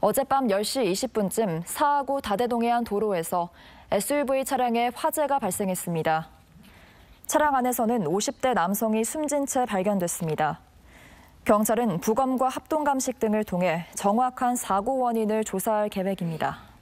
어젯밤 10시 20분쯤 사하구 다대동의 한 도로에서 SUV 차량에 화재가 발생했습니다. 차량 안에서는 50대 남성이 숨진 채 발견됐습니다. 경찰은 부검과 합동 감식 등을 통해 정확한 사고 원인을 조사할 계획입니다.